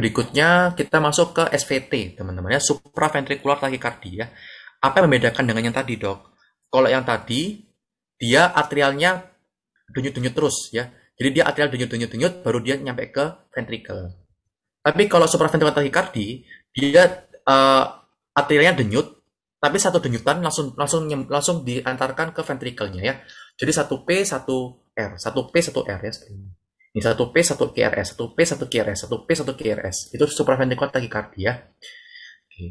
Berikutnya kita masuk ke SVT, teman-teman ya, supraventricular tachycardia. Ya. Apa yang membedakan dengan yang tadi, Dok? Kalau yang tadi dia atrialnya denyut-denyut terus ya. Jadi dia atrial denyut-denyut-denyut baru dia nyampe ke ventrikel. Tapi kalau supraventricular tachycardia, dia uh, atrialnya denyut, tapi satu denyutan langsung langsung langsung diantarkan ke ventrikelnya ya. Jadi satu P, satu R, satu P, satu R ya seperti ini. Ini 1P, 1QRS, 1P, 1QRS, 1P, 1QRS. Itu supraventricular tachycardia. Oke.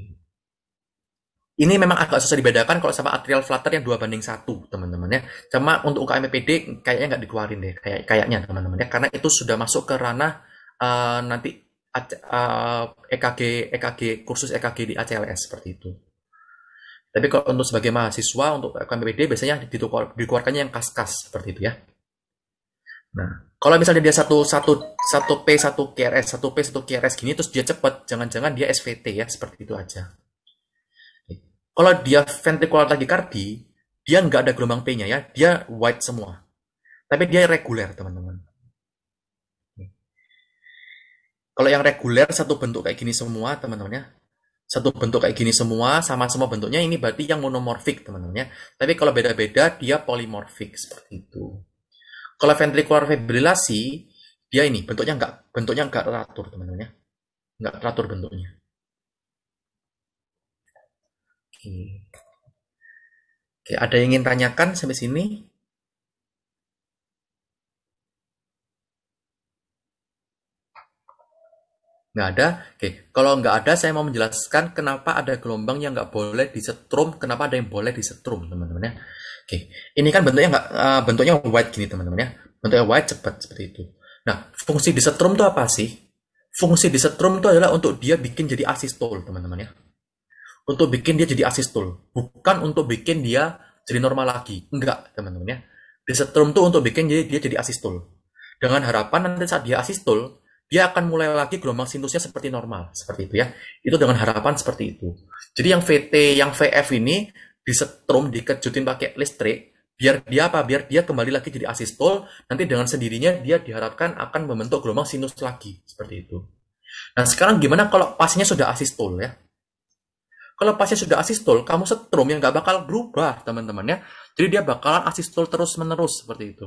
Ini memang agak susah dibedakan kalau sama atrial flutter yang 2 banding 1, teman-teman ya. Cuma untuk UKMPD kayaknya nggak dikeluarin deh, kayak kayaknya teman-teman ya. Karena itu sudah masuk ke ranah uh, nanti uh, eh, EKG EKG kursus EKG di ACLS seperti itu. Tapi kalau untuk sebagai mahasiswa untuk UKMPD biasanya dikeluarkannya yang kas-kas seperti itu ya. Nah, kalau misalnya dia satu satu satu p satu krs satu p satu krs gini terus dia cepat jangan-jangan dia SVT ya seperti itu aja kalau dia ventricular tachycardi dia nggak ada gelombang p-nya ya dia white semua tapi dia reguler teman-teman kalau yang reguler satu bentuk kayak gini semua teman-teman ya satu bentuk kayak gini semua sama semua bentuknya ini berarti yang monomorfik teman-teman ya tapi kalau beda-beda dia polimorfik seperti itu kalau ventricular fibrilasi, dia ini bentuknya enggak bentuknya enggak teratur, teman-teman ya. Enggak teratur bentuknya. Oke. Oke, ada yang ingin tanyakan sampai sini? nggak ada. Oke, kalau nggak ada saya mau menjelaskan kenapa ada gelombang yang nggak boleh disetrum, kenapa ada yang boleh disetrum, teman-teman ya. Oke, ini kan bentuknya nggak uh, bentuknya white gini teman-teman ya, bentuknya white cepat seperti itu. Nah, fungsi disetrum itu apa sih? Fungsi disetrum itu adalah untuk dia bikin jadi asistol teman-teman ya, untuk bikin dia jadi asistol, bukan untuk bikin dia jadi normal lagi, enggak teman-teman ya. Disetrum itu untuk bikin jadi dia jadi asistol. Dengan harapan nanti saat dia asistol, dia akan mulai lagi gelombang sinusnya seperti normal, seperti itu ya. Itu dengan harapan seperti itu. Jadi yang VT, yang VF ini disetrum, dikejutin pakai listrik, biar dia apa? Biar dia kembali lagi jadi asistol, nanti dengan sendirinya dia diharapkan akan membentuk gelombang sinus lagi, seperti itu. Nah, sekarang gimana kalau pasnya sudah asistol ya? Kalau pasnya sudah asistol, kamu setrum yang nggak bakal berubah, teman-temannya. Jadi dia bakalan asistol terus-menerus, seperti itu.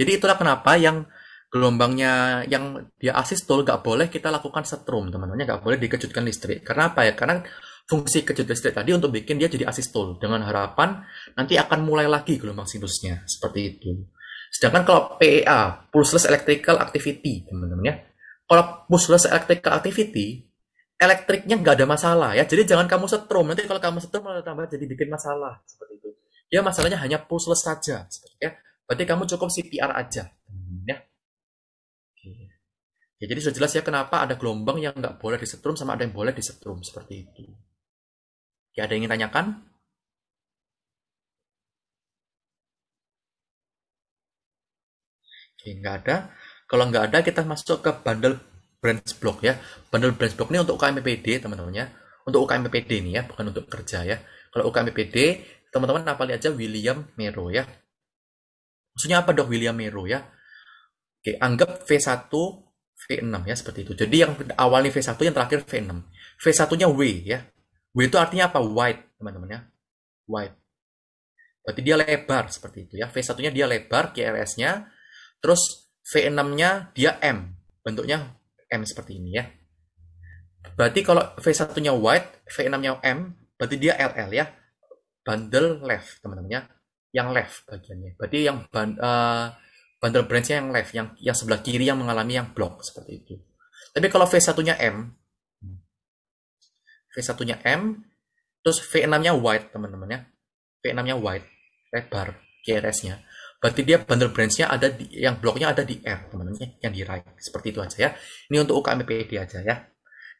Jadi itulah kenapa yang gelombangnya yang dia asistol nggak boleh kita lakukan setrum, teman-temannya nggak boleh dikejutkan listrik. Karena apa ya? Karena fungsi kejut listrik tadi untuk bikin dia jadi asiston dengan harapan nanti akan mulai lagi gelombang sinusnya seperti itu. Sedangkan kalau PEA, pulseless electrical activity, teman-teman ya. Kalau pulseless electrical activity, elektriknya nggak ada masalah ya. Jadi jangan kamu setrum. Nanti kalau kamu setrum malah tambah jadi bikin masalah seperti itu. Dia masalahnya hanya pulseless saja seperti ya. Berarti kamu cukup CPR aja, ya. ya, jadi sudah jelas ya kenapa ada gelombang yang nggak boleh disetrum sama ada yang boleh disetrum seperti itu. Ya, ada yang ingin tanyakan? Oke, nggak ada. Kalau nggak ada, kita masuk ke bundle branch block ya. Bundle branch block ini untuk UKM PPD, teman-teman ya. Untuk UKM PPD nih ya, bukan untuk kerja ya. Kalau UKM PPD, teman-teman apalagi aja William Mero ya. Maksudnya apa dok William Mero ya? Oke, anggap V1 V6 ya seperti itu. Jadi yang awalnya V1 yang terakhir V6. V1-nya W ya. W itu artinya apa? Wide, teman-teman ya. Wide. Berarti dia lebar seperti itu ya. V1-nya dia lebar, QRS-nya. Terus V6-nya dia M. Bentuknya M seperti ini ya. Berarti kalau V1-nya wide, V6-nya M, berarti dia LL ya. Bundle left, teman-teman ya. Yang left bagiannya. Berarti yang ban, uh, eh, bundle branch-nya yang left, yang yang sebelah kiri yang mengalami yang block seperti itu. Tapi kalau V1-nya M, V1-nya M, terus V6-nya wide, teman-teman ya. V6-nya wide, lebar, GRS-nya. Berarti dia bundle branch-nya ada di, yang bloknya ada di R, teman-teman, ya. yang di right. Seperti itu aja ya. Ini untuk UKMPD aja ya.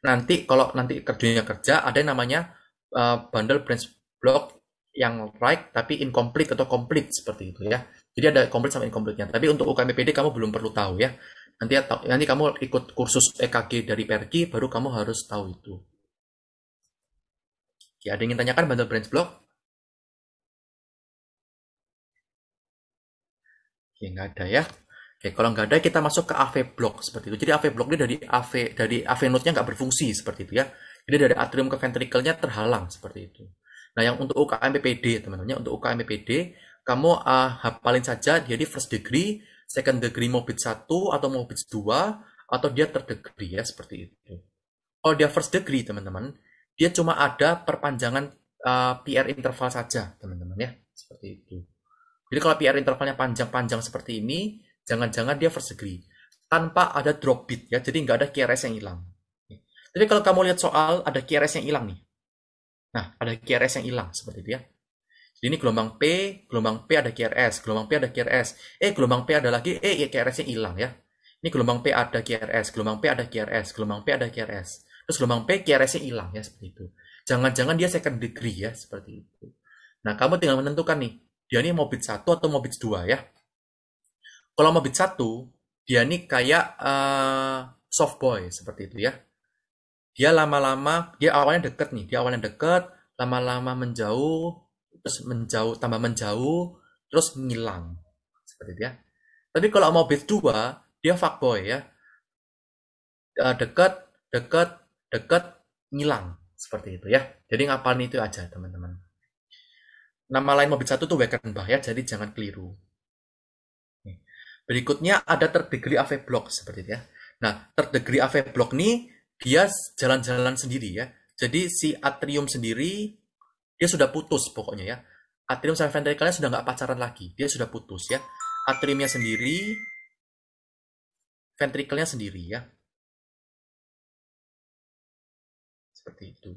Nanti kalau nanti kerjanya kerja, ada yang namanya uh, bundle branch block yang right tapi incomplete atau complete seperti itu ya. Jadi ada complete sama incomplete-nya. Tapi untuk UKMPD kamu belum perlu tahu ya. Nanti ya, nanti kamu ikut kursus EKG dari Perki baru kamu harus tahu itu. Ya, ada yang ingin tanyakan bantuan branch block? Oke, nggak ada ya. Oke, kalau nggak ada kita masuk ke AV block seperti itu. Jadi AV block dia dari AV dari AV node-nya nggak berfungsi seperti itu ya. Jadi dari atrium ke ventrikelnya terhalang seperti itu. Nah, yang untuk UKM PPD teman-temannya untuk UKM PPD kamu uh, hafalin saja jadi first degree, second degree mobit 1 atau mobit 2 atau dia third degree ya seperti itu. Kalau dia first degree teman-teman, dia cuma ada perpanjangan uh, eh, PR interval saja, teman-teman ya, seperti itu. Jadi kalau PR intervalnya panjang-panjang seperti ini, jangan-jangan dia first degree tanpa ada drop bit ya, jadi nggak ada QRS yang hilang. Tapi kalau kamu lihat soal ada QRS yang hilang nih. Nah, ada QRS yang hilang seperti itu ya. Jadi ini gelombang P, gelombang P ada QRS, gelombang P ada QRS. Eh, gelombang P ada lagi, eh qrs yang hilang ya. Ini gelombang P ada QRS, gelombang P ada QRS, gelombang P ada QRS terus gelombang P QRS-nya hilang ya seperti itu. Jangan-jangan dia second degree ya seperti itu. Nah, kamu tinggal menentukan nih, dia ini mau bit 1 atau mau bit 2 ya. Kalau mau bit 1, dia ini kayak uh, soft boy seperti itu ya. Dia lama-lama, dia awalnya deket nih, dia awalnya deket, lama-lama menjauh, terus menjauh, tambah menjauh, terus ngilang seperti itu ya. Tapi kalau mau bit 2, dia fuckboy ya. Uh, deket, deket, dekat ngilang. Seperti itu ya. Jadi ngapalin itu aja teman-teman. Nama lain mobil satu tuh Wagenbach ya, jadi jangan keliru. Berikutnya ada third degree AV block seperti itu ya. Nah, third degree AV block ini dia jalan-jalan sendiri ya. Jadi si atrium sendiri dia sudah putus pokoknya ya. Atrium sama ventrikelnya sudah nggak pacaran lagi, dia sudah putus ya. Atriumnya sendiri, ventrikelnya sendiri ya. seperti itu.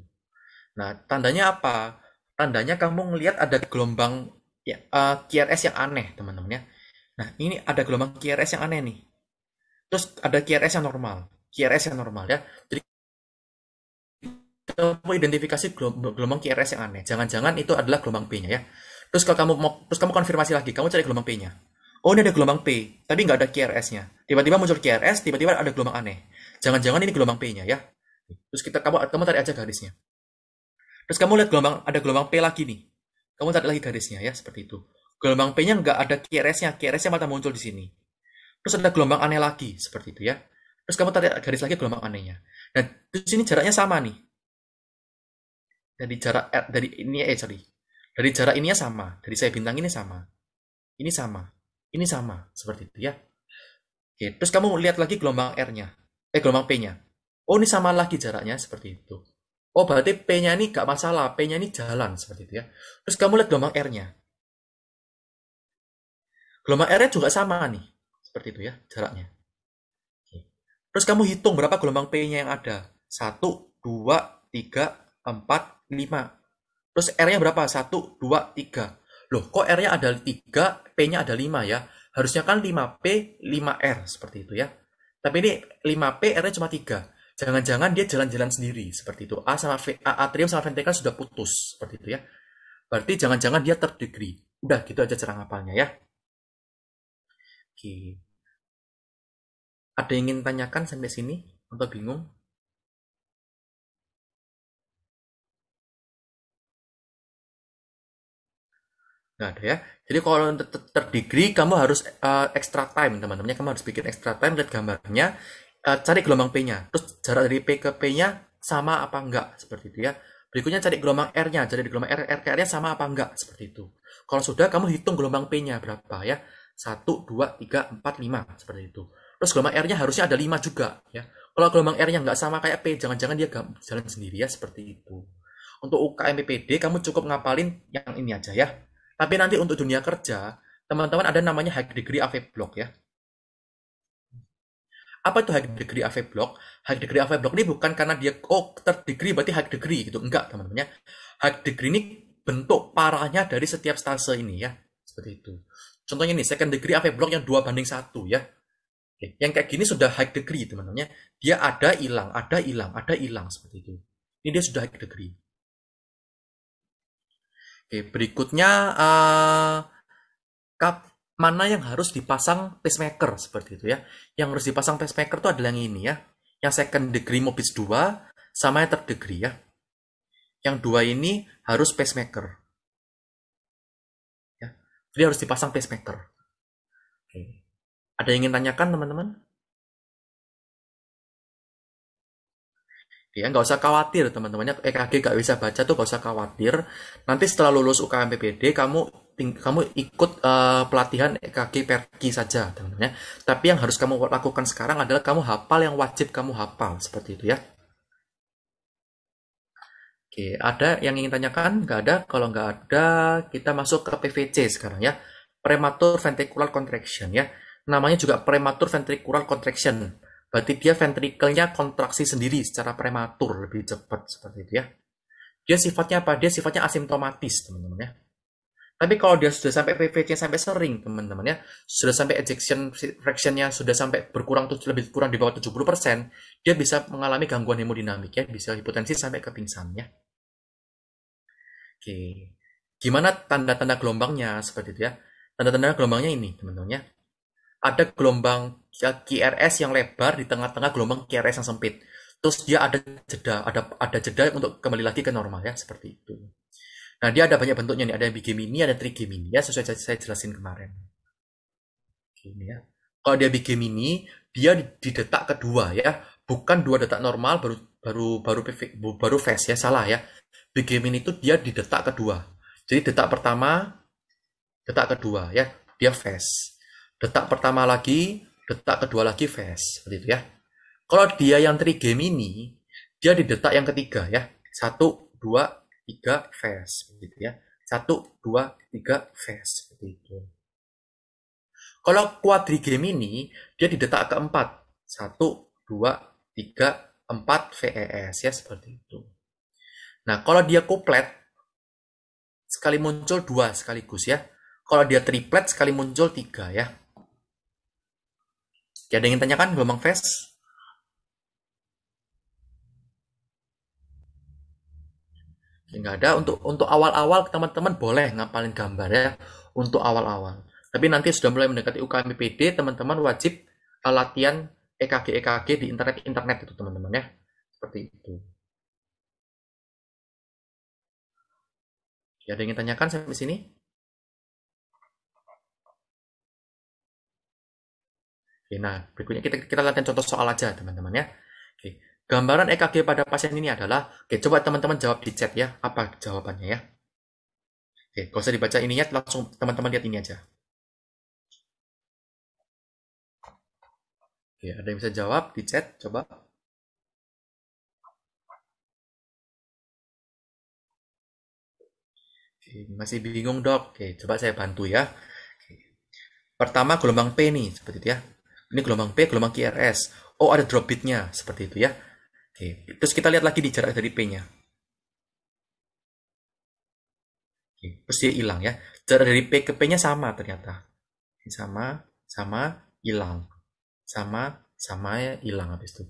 Nah, tandanya apa? Tandanya kamu melihat ada gelombang ya, uh, eh, QRS yang aneh, teman-teman ya. Nah, ini ada gelombang QRS yang aneh nih. Terus ada QRS yang normal. QRS yang normal ya. Jadi kamu identifikasi gelombang QRS yang aneh. Jangan-jangan itu adalah gelombang P-nya ya. Terus kalau kamu mau, terus kamu konfirmasi lagi, kamu cari gelombang P-nya. Oh ini ada gelombang P, tapi nggak ada QRS-nya. Tiba-tiba muncul QRS, tiba-tiba ada gelombang aneh. Jangan-jangan ini gelombang P-nya ya. Terus kita kamu kamu tarik aja garisnya. Terus kamu lihat gelombang ada gelombang P lagi nih. Kamu tarik lagi garisnya ya seperti itu. Gelombang P-nya nggak ada QRS-nya, QRS-nya malah muncul di sini. Terus ada gelombang aneh lagi seperti itu ya. Terus kamu tarik garis lagi gelombang anehnya. Dan di sini jaraknya sama nih. Dari jarak eh, dari ini eh sorry. Dari jarak ininya sama, dari saya bintang ini sama. Ini sama. Ini sama seperti itu ya. Oke, terus kamu lihat lagi gelombang R-nya. Eh gelombang P-nya. Oh ini sama lagi jaraknya seperti itu. Oh berarti P-nya ini gak masalah, P-nya ini jalan seperti itu ya. Terus kamu lihat gelombang R-nya. Gelombang R-nya juga sama nih, seperti itu ya jaraknya. Terus kamu hitung berapa gelombang P-nya yang ada. 1, 2, 3, 4, 5. Terus R-nya berapa? 1, 2, 3. Loh, kok R-nya ada 3, P-nya ada 5 ya? Harusnya kan 5P, 5R seperti itu ya. Tapi ini 5P, R-nya cuma 3. Jangan-jangan dia jalan-jalan sendiri seperti itu. A sama v, A, atrium sama ventrikel sudah putus seperti itu ya. Berarti jangan-jangan dia third Udah gitu aja cerang apalnya ya. Oke. Ada yang ingin tanyakan sampai sini atau bingung? Nggak ada ya. Jadi kalau untuk degree kamu harus uh, extra time teman-temannya. Kamu harus bikin extra time lihat gambarnya uh, cari gelombang P-nya. Terus jarak dari P ke P-nya sama apa enggak seperti itu ya. Berikutnya cari gelombang R-nya. Jadi gelombang R, R ke R-nya sama apa enggak seperti itu. Kalau sudah kamu hitung gelombang P-nya berapa ya. 1, 2, 3, 4, 5 seperti itu. Terus gelombang R-nya harusnya ada 5 juga ya. Kalau gelombang R-nya enggak sama kayak P, jangan-jangan dia jalan sendiri ya seperti itu. Untuk UKM PPD kamu cukup ngapalin yang ini aja ya. Tapi nanti untuk dunia kerja, teman-teman ada namanya high degree AV block ya apa itu high degree AV block? High degree AV block ini bukan karena dia oh third degree berarti high degree gitu. Enggak, teman-teman ya. High degree ini bentuk parahnya dari setiap stase ini ya. Seperti itu. Contohnya ini second degree AV block yang 2 banding 1 ya. Oke, yang kayak gini sudah high degree, teman-teman ya. Dia ada hilang, ada hilang, ada hilang seperti itu. Ini dia sudah high degree. Oke, berikutnya uh, mana yang harus dipasang pacemaker seperti itu ya. Yang harus dipasang pacemaker itu adalah yang ini ya. Yang second degree Mobis 2 sama yang third degree ya. Yang dua ini harus pacemaker. Ya. Jadi harus dipasang pacemaker. Oke. Ada yang ingin tanyakan teman-teman? Ya, nggak usah khawatir teman-temannya EKG nggak bisa baca tuh nggak usah khawatir. Nanti setelah lulus UKM PPD kamu kamu ikut uh, pelatihan EKG perki saja, teman-teman ya. Tapi yang harus kamu lakukan sekarang adalah kamu hafal yang wajib kamu hafal seperti itu ya. Oke, ada yang ingin tanyakan? Nggak ada. Kalau nggak ada, kita masuk ke PVC sekarang ya. Prematur ventricular contraction ya. Namanya juga prematur ventricular contraction. Berarti dia ventrikelnya kontraksi sendiri secara prematur lebih cepat seperti itu ya. Dia sifatnya apa? Dia sifatnya asimptomatis, teman-teman ya tapi kalau dia sudah sampai PV-nya sampai sering, teman-teman ya, sudah sampai ejection fraction fractionnya sudah sampai berkurang lebih kurang di bawah 70%, dia bisa mengalami gangguan hemodinamik ya, bisa hipotensi sampai ke pingsan ya. Oke. Gimana tanda-tanda gelombangnya seperti itu ya? Tanda-tanda gelombangnya ini, teman-teman ya. Ada gelombang QRS yang lebar di tengah-tengah gelombang QRS yang sempit. Terus dia ada jeda, ada ada jeda untuk kembali lagi ke normal ya, seperti itu. Nah, dia ada banyak bentuknya nih. Ada yang bigemini, ada trigemini. Ya, sesuai saya jelasin kemarin. Gini ya. Kalau dia bigemini, dia di detak kedua ya. Bukan dua detak normal baru baru baru baru face ya, salah ya. Bigemini itu dia di detak kedua. Jadi detak pertama, detak kedua ya, dia face. Detak pertama lagi, detak kedua lagi face, seperti itu ya. Kalau dia yang ini dia di detak yang ketiga ya. Satu, dua, tiga fast gitu ya satu dua tiga fast seperti itu kalau quadrigame ini dia didetak keempat satu dua tiga empat VES ya seperti itu nah kalau dia couplet sekali muncul dua sekaligus ya kalau dia triplet sekali muncul tiga ya jadi ada yang tanyakan gelombang Fes? Ya, nggak ada untuk untuk awal-awal teman-teman boleh ngapalin gambar ya untuk awal-awal tapi nanti sudah mulai mendekati UKM IPD teman-teman wajib uh, latihan EKG EKG di internet internet itu teman-teman ya seperti itu ya, ada yang ingin tanyakan sampai sini Oke, nah berikutnya kita kita latihan contoh soal aja teman-teman ya Gambaran EKG pada pasien ini adalah, oke coba teman-teman jawab di chat ya, apa jawabannya ya. Oke, kalau saya dibaca ininya, langsung teman-teman lihat ini aja. Oke, ada yang bisa jawab di chat, coba. Oke, masih bingung dok, oke coba saya bantu ya. Oke. Pertama gelombang P nih, seperti itu ya. Ini gelombang P, gelombang QRS. Oh, ada drop beatnya, seperti itu ya. Oke, terus kita lihat lagi di jarak dari P-nya. Oke, terus dia hilang ya. Jarak dari P ke P-nya sama ternyata. Sama, sama, hilang. Sama, sama ya hilang habis itu.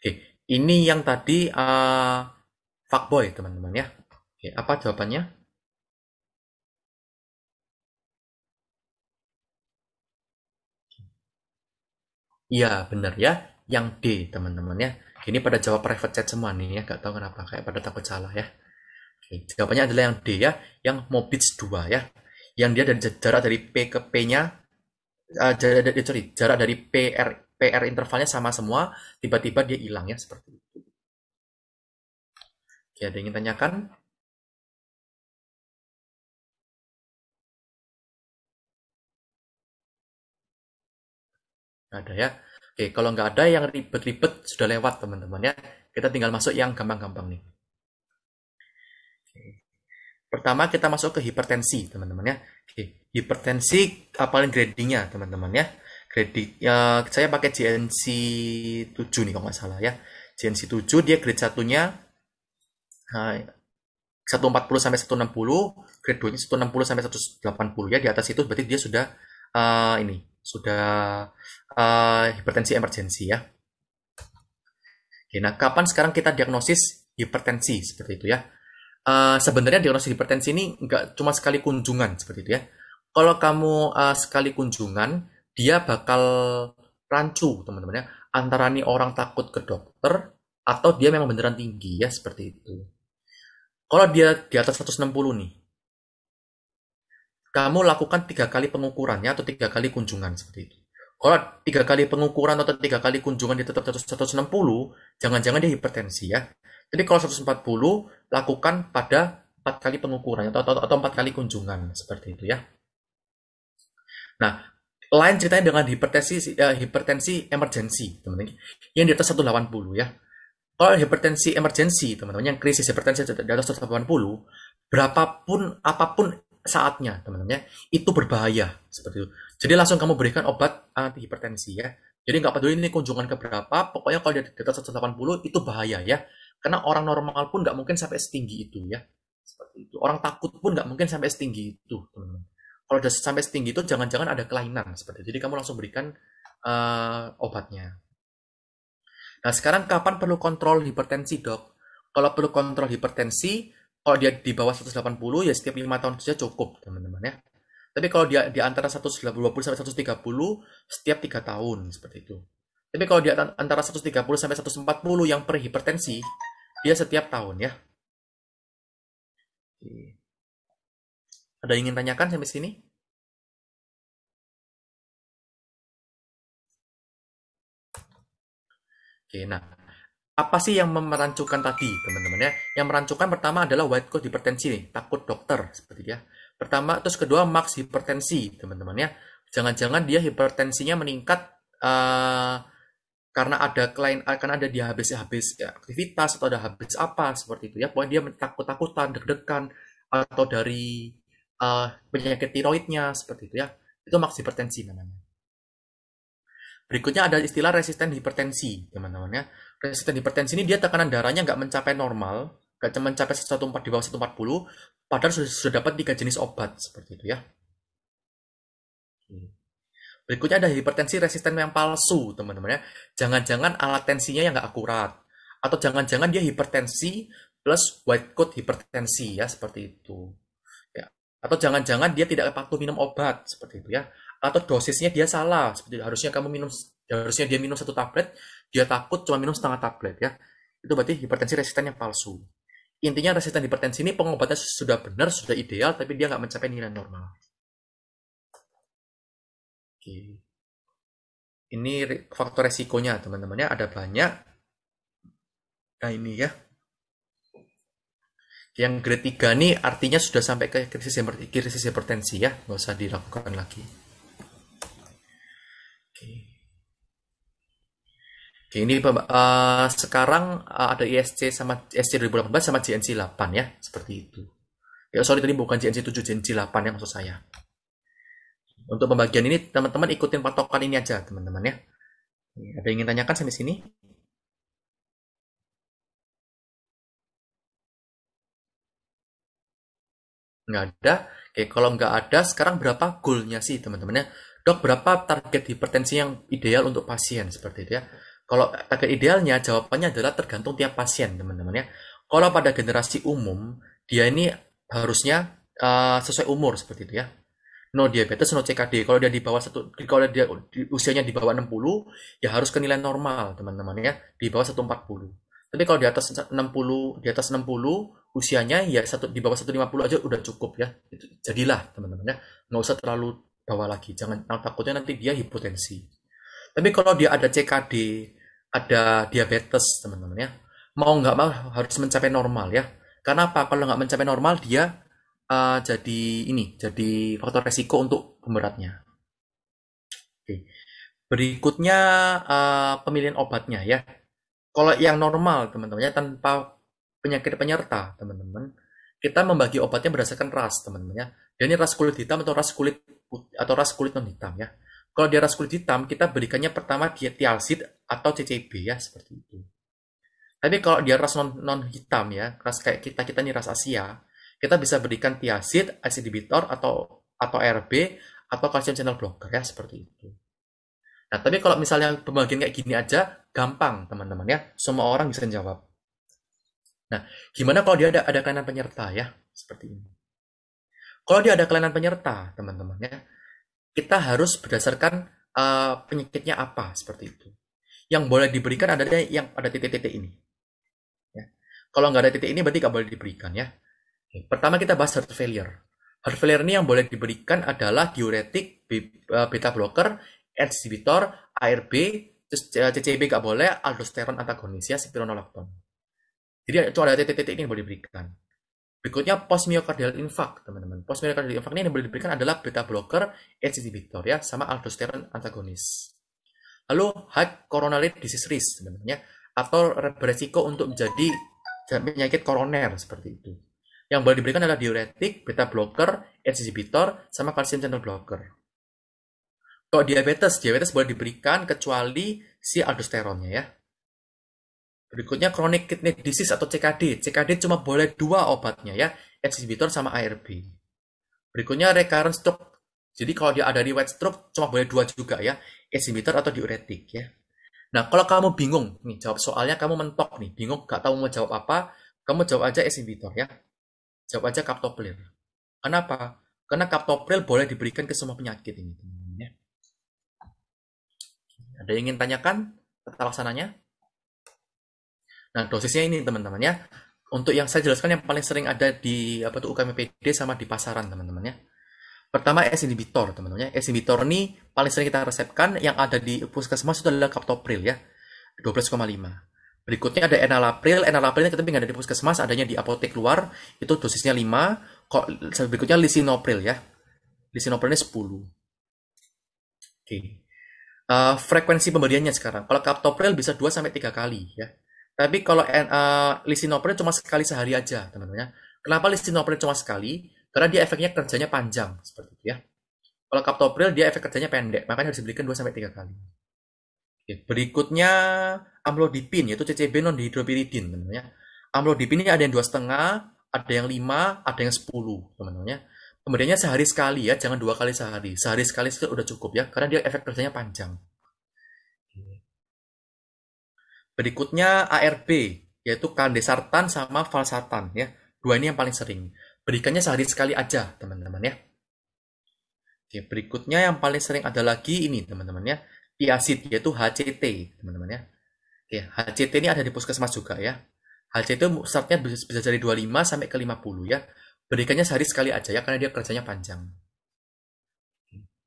Oke, ini yang tadi uh, fuckboy teman-teman ya. Oke, apa jawabannya? Iya, benar ya. Yang D teman-teman ya ini pada jawab private chat semua nih ya gak tahu kenapa kayak pada takut salah ya Oke, jawabannya adalah yang D ya yang Mobits 2 ya yang dia dari jarak dari P ke P nya uh, eh, jarak, dari, eh, sorry, jarak dari PR PR intervalnya sama semua tiba-tiba dia hilang ya seperti itu Oke, ada yang ingin tanyakan? Ada ya. Oke, kalau nggak ada yang ribet-ribet sudah lewat teman-teman ya. Kita tinggal masuk yang gampang-gampang nih. Oke. Pertama kita masuk ke hipertensi teman-teman ya. Oke, hipertensi apalin gradingnya teman-teman ya. Grading ya, saya pakai JNC 7 nih kalau nggak salah ya. JNC 7 dia grade satunya hai, eh, 140 sampai 160, grade 2-nya 160 sampai 180 ya. Di atas itu berarti dia sudah uh, ini sudah uh, hipertensi emergensi ya. Oke, nah kapan sekarang kita diagnosis hipertensi seperti itu ya? Uh, sebenarnya diagnosis hipertensi ini nggak cuma sekali kunjungan seperti itu ya. Kalau kamu uh, sekali kunjungan, dia bakal rancu teman-teman ya. Antara nih orang takut ke dokter atau dia memang beneran tinggi ya seperti itu. Kalau dia di atas 160 nih, kamu lakukan tiga kali pengukurannya atau tiga kali kunjungan seperti itu. Kalau tiga kali pengukuran atau tiga kali kunjungan di tetap 160, jangan-jangan dia hipertensi ya. Jadi kalau 140, lakukan pada empat kali pengukuran atau, atau, empat kali kunjungan seperti itu ya. Nah, lain ceritanya dengan hipertensi uh, hipertensi emergensi teman-teman yang di atas 180 ya. Kalau hipertensi emergensi teman-teman yang krisis hipertensi di atas 180 berapapun apapun saatnya teman-teman ya itu berbahaya seperti itu jadi langsung kamu berikan obat ah, anti hipertensi ya jadi nggak peduli ini kunjungan ke berapa pokoknya kalau dia di atas 180 itu bahaya ya karena orang normal pun nggak mungkin sampai setinggi itu ya seperti itu orang takut pun nggak mungkin sampai setinggi itu teman-teman kalau sudah sampai setinggi itu jangan-jangan ada kelainan seperti itu. jadi kamu langsung berikan uh, obatnya nah sekarang kapan perlu kontrol hipertensi dok kalau perlu kontrol hipertensi kalau dia di bawah 180 ya setiap 5 tahun saja cukup teman-teman ya tapi kalau dia di antara 120 sampai 130 setiap 3 tahun seperti itu tapi kalau di antara 130 sampai 140 yang perhipertensi dia setiap tahun ya ada yang ingin tanyakan sampai sini? Oke, nah apa sih yang memerancukan tadi teman-teman ya yang merancukan pertama adalah white coat hipertensi nih takut dokter seperti ya pertama terus kedua max hipertensi teman-teman ya jangan-jangan dia hipertensinya meningkat uh, karena ada klien akan eh, ada dia habis habis ya, aktivitas atau ada habis apa seperti itu ya pokoknya dia takut takutan deg-degan atau dari uh, penyakit tiroidnya seperti itu ya itu max hipertensi namanya Berikutnya ada istilah resisten hipertensi, teman-teman ya resisten hipertensi ini dia tekanan darahnya nggak mencapai normal, nggak mencapai 14 di bawah 140, padahal sudah, sudah dapat tiga jenis obat seperti itu ya. Berikutnya ada hipertensi resisten yang palsu, teman-teman ya. Jangan-jangan alat tensinya yang nggak akurat, atau jangan-jangan dia hipertensi plus white coat hipertensi ya seperti itu. Ya. Atau jangan-jangan dia tidak patuh minum obat seperti itu ya. Atau dosisnya dia salah, seperti itu. harusnya kamu minum harusnya dia minum satu tablet, dia takut cuma minum setengah tablet ya itu berarti hipertensi resisten yang palsu intinya resisten hipertensi ini pengobatannya sudah benar sudah ideal tapi dia nggak mencapai nilai normal oke ini faktor resikonya teman-temannya ada banyak nah ini ya yang grade 3 ini artinya sudah sampai ke krisis hipertensi ya nggak usah dilakukan lagi Ini uh, sekarang uh, ada ISC sama ISC 2018 sama JNC 8 ya, seperti itu. Ya, sorry tadi bukan JNC 7, JNC 8 yang maksud saya. Untuk pembagian ini teman-teman ikutin patokan ini aja teman-teman ya. Ada yang ingin tanyakan sampai sini? Nggak ada. Oke, kalau nggak ada, sekarang berapa goalnya sih teman-teman ya? Dok, berapa target hipertensi yang ideal untuk pasien seperti itu ya? Kalau pada idealnya jawabannya adalah tergantung tiap pasien teman-teman ya. Kalau pada generasi umum dia ini harusnya uh, sesuai umur seperti itu ya. No diabetes, no CKD. Kalau dia di bawah satu, kalau dia di, usianya di bawah 60, ya harus ke nilai normal teman-teman ya, di bawah 140. Tapi kalau di atas 60, di atas 60 usianya ya satu di bawah 150 aja udah cukup ya. Jadilah teman-teman ya, nggak usah terlalu bawah lagi. Jangan takutnya nanti dia hipotensi. Tapi kalau dia ada CKD, ada diabetes teman-teman ya mau nggak mau harus mencapai normal ya karena apa kalau nggak mencapai normal dia uh, jadi ini jadi faktor resiko untuk pemberatnya Oke. berikutnya uh, pemilihan obatnya ya kalau yang normal teman-teman ya tanpa penyakit penyerta teman-teman kita membagi obatnya berdasarkan ras teman-teman ya dan ras kulit hitam atau ras kulit atau ras kulit non hitam ya kalau di ras kulit hitam, kita berikannya pertama tialsid atau CCB ya, seperti itu. Tapi kalau dia ras non, non hitam ya, ras kayak kita kita nih ras Asia, kita bisa berikan tiasid, inhibitor atau atau RB atau calcium channel blocker ya seperti itu. Nah, tapi kalau misalnya pembagian kayak gini aja gampang teman-teman ya, semua orang bisa menjawab. Nah, gimana kalau dia ada ada kelainan penyerta ya, seperti ini. Kalau dia ada kelainan penyerta, teman-teman ya, kita harus berdasarkan uh, penyakitnya apa seperti itu. Yang boleh diberikan adalah yang pada titik-titik ini. Ya. Kalau nggak ada titik ini berarti nggak boleh diberikan ya. Oke. Pertama kita bahas heart failure. Heart failure ini yang boleh diberikan adalah diuretik, eh, beta blocker, inhibitor, ARB, eh, CCB nggak boleh, aldosteron antagonis ya, spironolactone. Jadi itu ada titik-titik ini yang boleh diberikan. Berikutnya post myocardial infarct, teman-teman. Post myocardial infarct ini yang boleh diberikan adalah beta blocker, HCT Victor ya, sama aldosteron antagonis. Lalu high coronary disease risk, teman ya. atau beresiko untuk menjadi penyakit koroner seperti itu. Yang boleh diberikan adalah diuretik, beta blocker, HCT Victor, sama calcium channel blocker. Kalau diabetes, diabetes boleh diberikan kecuali si aldosteronnya ya. Berikutnya chronic kidney disease atau CKD. CKD cuma boleh dua obatnya ya, exhibitor sama ARB. Berikutnya recurrent stroke. Jadi kalau dia ada di white stroke cuma boleh dua juga ya, exhibitor atau diuretik ya. Nah, kalau kamu bingung nih jawab soalnya kamu mentok nih, bingung gak tahu mau jawab apa, kamu jawab aja exhibitor ya. Jawab aja captopril. Kenapa? Karena captopril boleh diberikan ke semua penyakit ini. Ya. Ada yang ingin tanyakan tata laksananya? Nah, dosisnya ini teman-teman ya. Untuk yang saya jelaskan yang paling sering ada di apa tuh UKMPD sama di pasaran teman-teman ya. Pertama S inhibitor teman-teman ya. S inhibitor ini paling sering kita resepkan yang ada di puskesmas itu adalah captopril ya. 12,5. Berikutnya ada enalapril. Enalapril ini kita nggak ada di puskesmas, adanya di apotek luar. Itu dosisnya 5. Kok berikutnya lisinopril ya. Lisinoprilnya 10. Oke. Okay. Uh, eh, frekuensi pemberiannya sekarang. Kalau captopril bisa 2 sampai 3 kali ya. Tapi kalau uh, lisinopril cuma sekali sehari aja, teman-teman ya. Kenapa lisinopril cuma sekali? Karena dia efeknya kerjanya panjang, seperti itu ya. Kalau captopril dia efek kerjanya pendek, makanya harus diberikan 2 sampai 3 kali. Oke, berikutnya amlodipin yaitu CCB non dihidropiridin, teman-teman ya. Amlodipin ini ada yang dua setengah, ada yang 5, ada yang 10, teman-teman ya. Pemberiannya sehari sekali ya, jangan dua kali sehari. Sehari sekali sudah cukup ya, karena dia efek kerjanya panjang. Berikutnya ARB, yaitu kandesartan sama falsatan ya. Dua ini yang paling sering. Berikannya sehari sekali aja, teman-teman ya. Oke, berikutnya yang paling sering ada lagi ini, teman-teman ya. Iasid yaitu HCT, teman-teman ya. Oke, HCT ini ada di puskesmas juga ya. HCT itu startnya bisa dari 25 sampai ke 50 ya. Berikannya sehari sekali aja ya karena dia kerjanya panjang.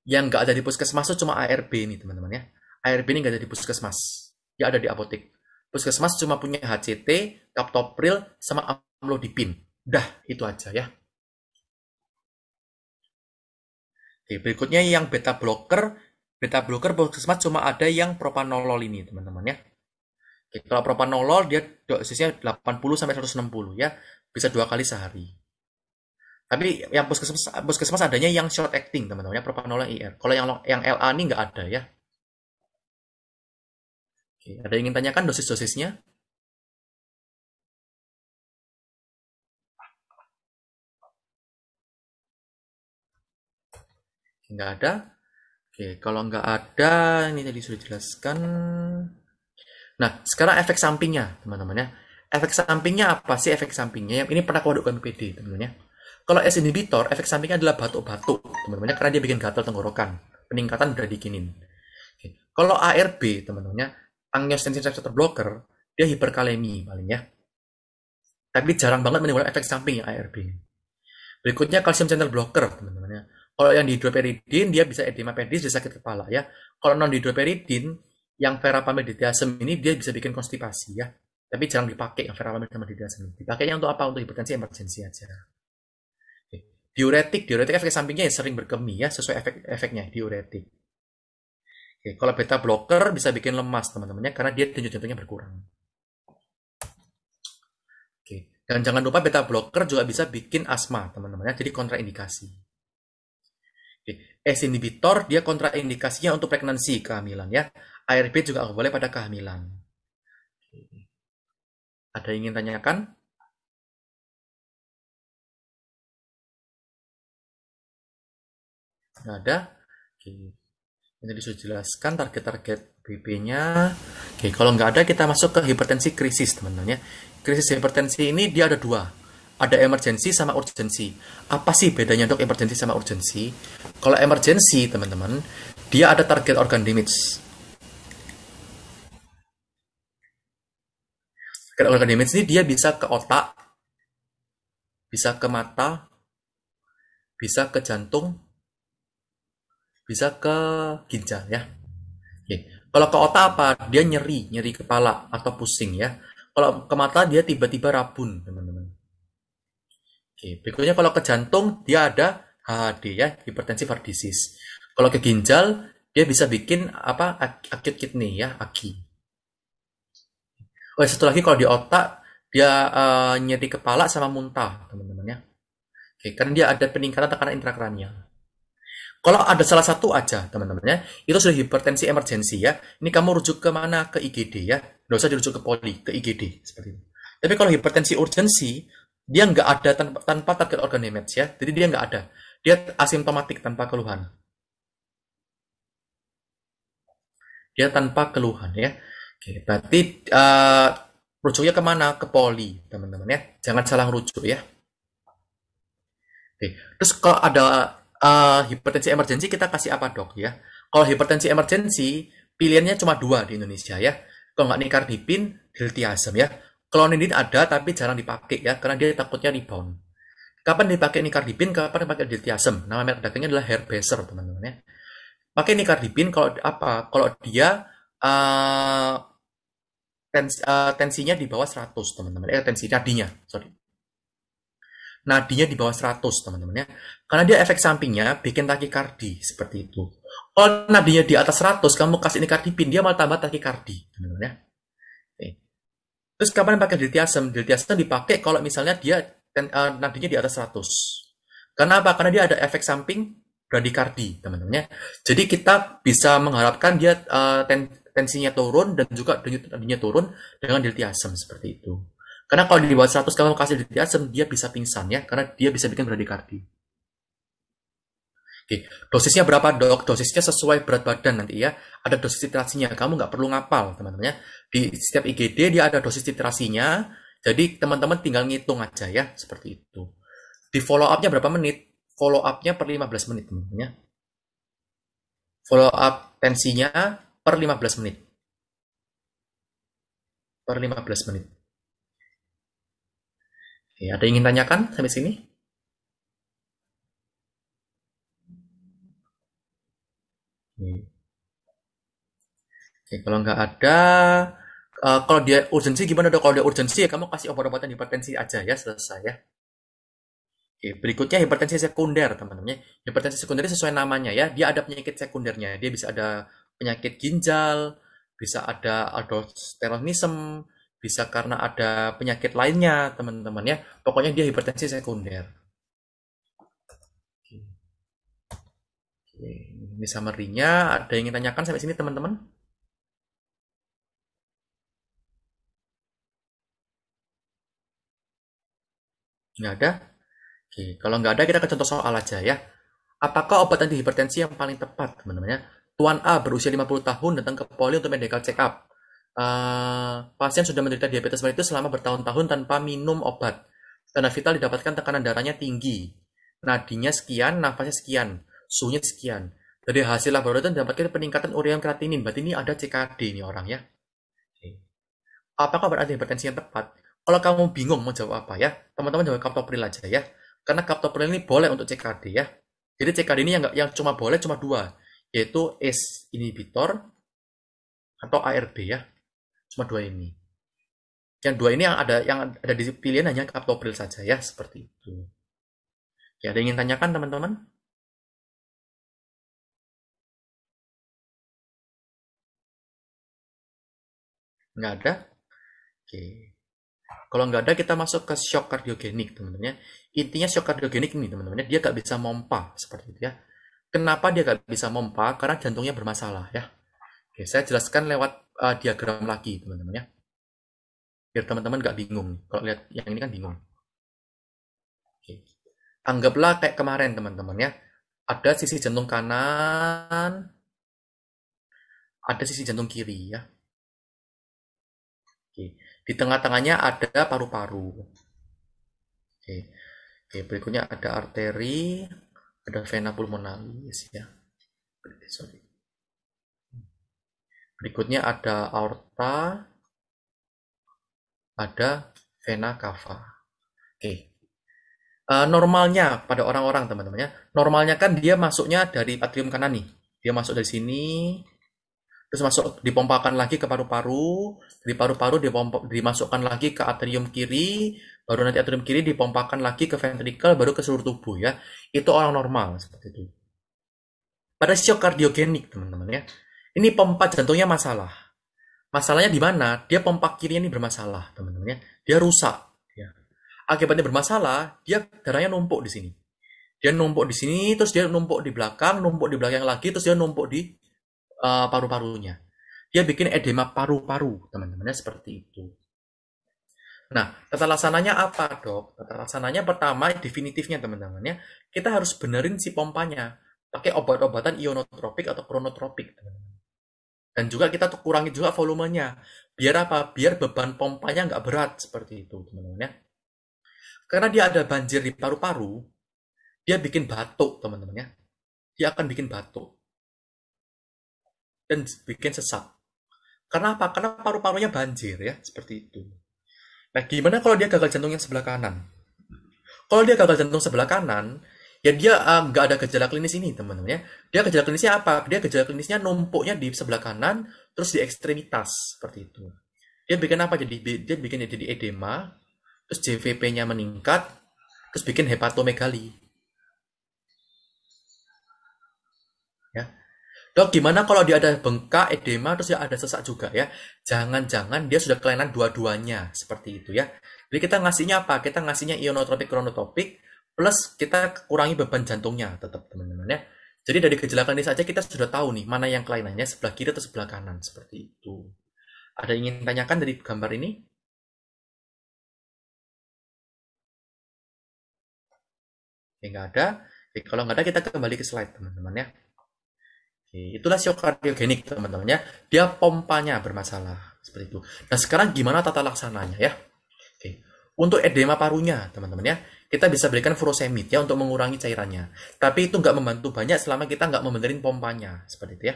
Yang nggak ada di puskesmas itu cuma ARB ini teman-teman ya. ARB ini nggak ada di puskesmas. Ya ada di apotek puskesmas cuma punya HCT, kaptopril, sama amlodipin. Dah, itu aja ya. Oke, berikutnya yang beta blocker. Beta blocker puskesmas cuma ada yang propanolol ini, teman-teman ya. Oke, kalau propanolol dia dosisnya 80 sampai 160 ya, bisa dua kali sehari. Tapi yang puskesmas, puskesmas adanya yang short acting, teman-teman ya, propanolol IR. Kalau yang yang LA ini nggak ada ya. Oke, iya. ada yang ingin tanyakan dosis-dosisnya? Nggak ada. Oke, kalau nggak ada, ini tadi sudah dijelaskan. Nah, sekarang efek sampingnya, teman-teman ya. Efek sampingnya apa sih efek sampingnya? Ini pernah kewadukan PD, teman-teman ya. Kalau S inhibitor, efek sampingnya adalah batuk-batuk, teman-teman ya, karena dia bikin gatal tenggorokan, peningkatan bradikinin. Oke. Kalau ARB, teman-teman ya, angiostensin receptor blocker, dia hiperkalemi paling ya. Tapi jarang banget menimbulkan efek samping yang ARB. Berikutnya kalsium channel blocker, teman-teman ya. Kalau yang dihidroperidin, dia bisa edema pedis, bisa sakit kepala ya. Kalau non dihidroperidin, yang verapamididasem ini dia bisa bikin konstipasi ya. Tapi jarang dipakai yang sama ini Dipakainya untuk apa? Untuk hipertensi emergensi aja. Diuretik, diuretik efek sampingnya ya sering berkemi ya, sesuai efek efeknya diuretik. Oke, kalau beta blocker bisa bikin lemas teman-temannya karena dia denyut jantungnya berkurang. Oke, dan jangan lupa beta blocker juga bisa bikin asma teman-temannya, jadi kontraindikasi. Oke, S inhibitor dia kontraindikasinya untuk pregnansi kehamilan ya. ARB juga nggak boleh pada kehamilan. Oke. Ada yang ingin tanyakan? Nggak ada? Oke ini sudah jelaskan target-target BP-nya. Oke, kalau nggak ada kita masuk ke hipertensi krisis teman-teman ya. Krisis hipertensi ini dia ada dua. Ada emergensi sama urgensi. Apa sih bedanya dok emergensi sama urgensi? Kalau emergensi teman-teman, dia ada target organ damage. Target organ damage ini dia bisa ke otak, bisa ke mata, bisa ke jantung, bisa ke ginjal ya. Oke. Kalau ke otak apa? Dia nyeri, nyeri kepala atau pusing ya. Kalau ke mata dia tiba-tiba rabun, teman-teman. Oke, berikutnya kalau ke jantung dia ada HHD ya, hipertensi heart disease. Kalau ke ginjal dia bisa bikin apa acute kidney ya, aki. Oh, ya, satu lagi kalau di otak dia uh, nyeri kepala sama muntah, teman-teman ya. Oke, karena dia ada peningkatan tekanan intrakranial. Kalau ada salah satu aja teman teman ya, itu sudah hipertensi emergensi ya. Ini kamu rujuk ke mana? Ke IGD ya. Nggak usah dirujuk ke poli, ke IGD seperti itu. Tapi kalau hipertensi urgensi, dia nggak ada tanpa, tanpa target organ damage ya. Jadi dia nggak ada. Dia asimptomatik tanpa keluhan. Dia tanpa keluhan ya. Oke, berarti uh, rujuknya kemana? Ke poli teman-teman ya. Jangan salah rujuk ya. Oke. Terus kalau ada uh, hipertensi emergensi kita kasih apa dok ya? Kalau hipertensi emergensi pilihannya cuma dua di Indonesia ya. Kalau nggak nikardipin, diltiazem ya. Klonidin ada tapi jarang dipakai ya karena dia takutnya rebound. Kapan dipakai nikardipin, kapan dipakai diltiazem? Nama merek dagangnya adalah Herbeser teman-teman ya. Pakai nikardipin kalau apa? Kalau dia uh, tens, uh, tensinya di bawah 100 teman-teman. Eh tensi tadinya. sorry nadinya di bawah 100 teman-teman ya. Karena dia efek sampingnya bikin takikardi seperti itu. Kalau nadinya di atas 100 kamu kasih ini pin dia malah tambah takikardi teman-teman ya. Terus kapan pakai diltiasem diltiasem dipakai kalau misalnya dia uh, nadinya di atas 100. Karena apa? Karena dia ada efek samping bradikardi teman teman ya Jadi kita bisa mengharapkan dia uh, tensinya turun dan juga denyut nadinya turun dengan diltiasem seperti itu. Karena kalau di bawah 100 kamu kasih di asam, dia bisa pingsan ya, karena dia bisa bikin bradikardi. Oke, dosisnya berapa dok? Dosisnya sesuai berat badan nanti ya. Ada dosis titrasinya, kamu nggak perlu ngapal teman-teman ya. Di setiap IGD dia ada dosis titrasinya, jadi teman-teman tinggal ngitung aja ya, seperti itu. Di follow up-nya berapa menit? Follow up-nya per 15 menit teman-teman ya. Follow up tensinya per 15 menit. Per 15 menit. Oke, ada yang ingin tanyakan sampai sini? Oke. kalau nggak ada, uh, kalau dia urgensi gimana dong? Kalau dia urgensi ya kamu kasih obat-obatan hipertensi aja ya selesai ya. Oke, berikutnya hipertensi sekunder teman-teman. Ya. Hipertensi sekunder sesuai namanya ya, dia ada penyakit sekundernya. Dia bisa ada penyakit ginjal, bisa ada aldosteronisme, bisa karena ada penyakit lainnya teman-teman ya pokoknya dia hipertensi sekunder Oke. Oke. ini summary-nya ada yang ingin tanyakan sampai sini teman-teman nggak ada Oke. kalau nggak ada kita ke contoh soal aja ya apakah obat anti hipertensi yang paling tepat teman-teman ya Tuan A berusia 50 tahun datang ke poli untuk medical check up uh, pasien sudah menderita diabetes mellitus selama bertahun-tahun tanpa minum obat. Tanda vital didapatkan tekanan darahnya tinggi, nadinya sekian, nafasnya sekian, suhunya sekian. Jadi hasil laboratorium didapatkan peningkatan urea kreatinin. Berarti ini ada CKD ini orang ya. Apakah berarti hipertensi yang tepat? Kalau kamu bingung mau jawab apa ya, teman-teman jawab kaptopril aja ya. Karena kaptopril ini boleh untuk CKD ya. Jadi CKD ini yang, yang cuma boleh cuma dua, yaitu ACE inhibitor atau ARB ya. Cuma dua ini. Yang dua ini yang ada yang ada di pilihan hanya Kaptopril saja ya, seperti itu. Ya, ada yang ingin tanyakan teman-teman? Nggak ada? Oke. Kalau nggak ada kita masuk ke shock kardiogenik teman-teman Intinya shock kardiogenik ini teman-teman dia nggak bisa mompa seperti itu ya. Kenapa dia nggak bisa mompa? Karena jantungnya bermasalah ya. Oke, saya jelaskan lewat uh, diagram lagi teman-teman ya biar teman-teman nggak bingung kalau lihat yang ini kan bingung Oke. anggaplah kayak kemarin teman-teman ya ada sisi jantung kanan ada sisi jantung kiri ya Oke. di tengah-tengahnya ada paru-paru Oke. Oke, berikutnya ada arteri ada vena pulmonalis ya sorry Berikutnya ada aorta, ada vena cava. Oke. Okay. Uh, eh, normalnya pada orang-orang teman-teman ya, normalnya kan dia masuknya dari atrium kanan nih. Dia masuk dari sini, terus masuk dipompakan lagi ke paru-paru, di paru-paru dimasukkan lagi ke atrium kiri, baru nanti atrium kiri dipompakan lagi ke ventrikel, baru ke seluruh tubuh ya. Itu orang normal seperti itu. Pada siok kardiogenik teman-teman ya, ini pompa jantungnya masalah. Masalahnya di mana? Dia pompa kirinya ini bermasalah, teman-teman ya. Dia rusak. Ya. Akibatnya bermasalah, dia darahnya numpuk di sini. Dia numpuk di sini, terus dia numpuk di belakang, numpuk di belakang lagi, terus dia numpuk di uh, paru-parunya. Dia bikin edema paru-paru, teman-temannya seperti itu. Nah, tata laksananya apa, dok? Tata laksananya pertama, definitifnya teman-temannya, kita harus benerin si pompanya pakai obat-obatan ionotropik atau kronotropik, teman-teman. Dan juga kita tuh kurangi juga volumenya. Biar apa? Biar beban pompanya nggak berat seperti itu, teman-teman ya. Karena dia ada banjir di paru-paru, dia bikin batuk, teman-teman ya. Dia akan bikin batuk. Dan bikin sesak. Karena apa? Karena paru-parunya banjir ya, seperti itu. Nah, gimana kalau dia gagal jantung yang sebelah kanan? Kalau dia gagal jantung sebelah kanan, ya dia eh, nggak uh, ada gejala klinis ini teman-teman ya dia gejala klinisnya apa dia gejala klinisnya numpuknya di sebelah kanan terus di ekstremitas seperti itu dia bikin apa jadi dia bikin jadi edema terus JVP-nya meningkat terus bikin hepatomegali ya dok gimana kalau dia ada bengkak edema terus dia ada sesak juga ya jangan-jangan dia sudah kelainan dua-duanya seperti itu ya jadi kita ngasihnya apa kita ngasihnya ionotropik kronotopik plus kita kurangi beban jantungnya tetap teman-teman ya jadi dari gejala klinis saja kita sudah tahu nih mana yang kelainannya sebelah kiri atau sebelah kanan seperti itu ada yang ingin tanyakan dari gambar ini Oke, nggak ada Oke, kalau nggak ada kita kembali ke slide teman-teman ya Oke, itulah siokardiogenik kardiogenik teman-teman ya dia pompanya bermasalah seperti itu nah sekarang gimana tata laksananya ya untuk edema parunya, teman-teman ya, kita bisa berikan furosemid ya untuk mengurangi cairannya. Tapi itu nggak membantu banyak selama kita nggak membenerin pompanya, seperti itu ya.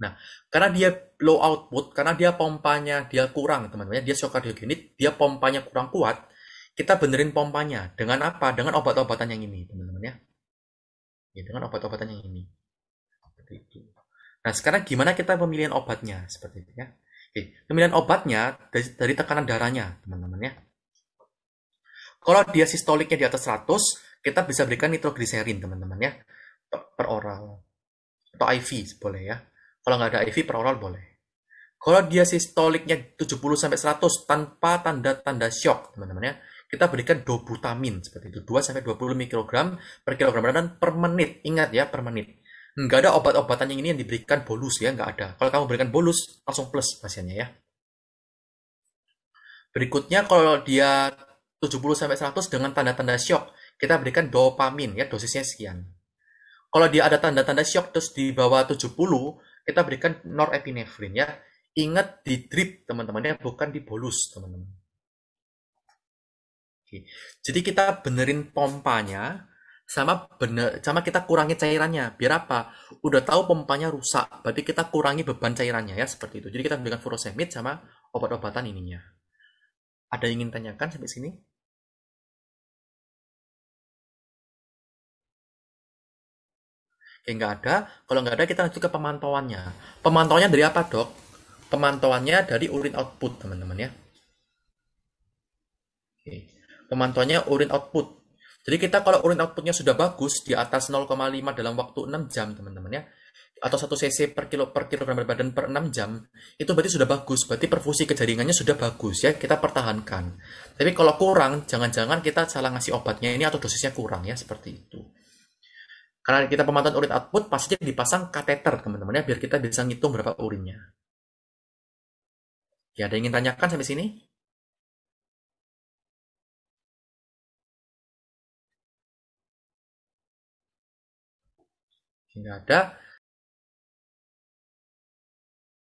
Nah, karena dia low output, karena dia pompanya dia kurang, teman-teman, ya, dia shock unit, dia pompanya kurang kuat, kita benerin pompanya dengan apa? Dengan obat-obatan yang ini, teman-teman ya. Ya, dengan obat-obatan yang ini. Seperti itu. Nah, sekarang gimana kita pemilihan obatnya? Seperti itu ya eh, pemilihan obatnya dari, dari tekanan darahnya teman-teman ya kalau dia sistoliknya di atas 100 kita bisa berikan nitrogliserin teman-teman ya per oral atau IV boleh ya kalau nggak ada IV per oral boleh kalau dia sistoliknya 70 100 tanpa tanda-tanda shock teman-teman ya kita berikan dobutamin seperti itu 2 20 mikrogram per kilogram berat dan per menit ingat ya per menit nggak ada obat-obatan yang ini yang diberikan bolus ya nggak ada kalau kamu berikan bolus langsung plus pasiennya ya berikutnya kalau dia 70 sampai 100 dengan tanda-tanda shock kita berikan dopamin ya dosisnya sekian kalau dia ada tanda-tanda shock terus di bawah 70 kita berikan norepinefrin ya ingat di drip teman-teman ya bukan di bolus teman-teman jadi kita benerin pompanya sama bener sama kita kurangi cairannya biar apa udah tahu pompanya rusak berarti kita kurangi beban cairannya ya seperti itu jadi kita gunakan furosemid sama obat-obatan ininya ada yang ingin tanyakan sampai sini Oke, nggak ada. Kalau nggak ada, kita lanjut ke pemantauannya. Pemantauannya dari apa, dok? Pemantauannya dari urin output, teman-teman ya. Oke. Pemantauannya urin output. Jadi kita kalau urin outputnya sudah bagus di atas 0,5 dalam waktu 6 jam teman-teman ya atau satu cc per kilo per kilogram berat badan per 6 jam itu berarti sudah bagus berarti perfusi ke jaringannya sudah bagus ya kita pertahankan tapi kalau kurang jangan-jangan kita salah ngasih obatnya ini atau dosisnya kurang ya seperti itu karena kita pemantauan urin output pastinya dipasang kateter teman-teman ya biar kita bisa ngitung berapa urinnya ya ada yang ingin tanyakan sampai sini Hingga ada